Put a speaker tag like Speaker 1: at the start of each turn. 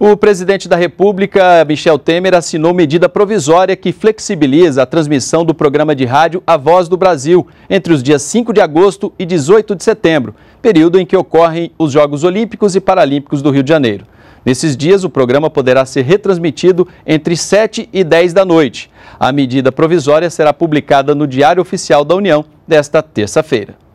Speaker 1: O presidente da República, Michel Temer, assinou medida provisória que flexibiliza a transmissão do programa de rádio A Voz do Brasil entre os dias 5 de agosto e 18 de setembro, período em que ocorrem os Jogos Olímpicos e Paralímpicos do Rio de Janeiro. Nesses dias, o programa poderá ser retransmitido entre 7 e 10 da noite. A medida provisória será publicada no Diário Oficial da União desta terça-feira.